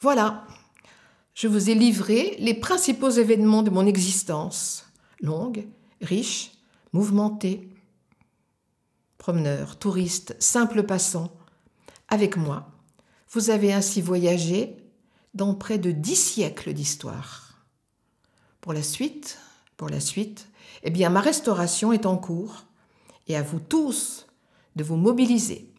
Voilà, je vous ai livré les principaux événements de mon existence, longue, riche, mouvementée. Promeneur, touristes, simples passants, avec moi, vous avez ainsi voyagé dans près de dix siècles d'histoire. Pour la suite, pour la suite, eh bien ma restauration est en cours et à vous tous de vous mobiliser.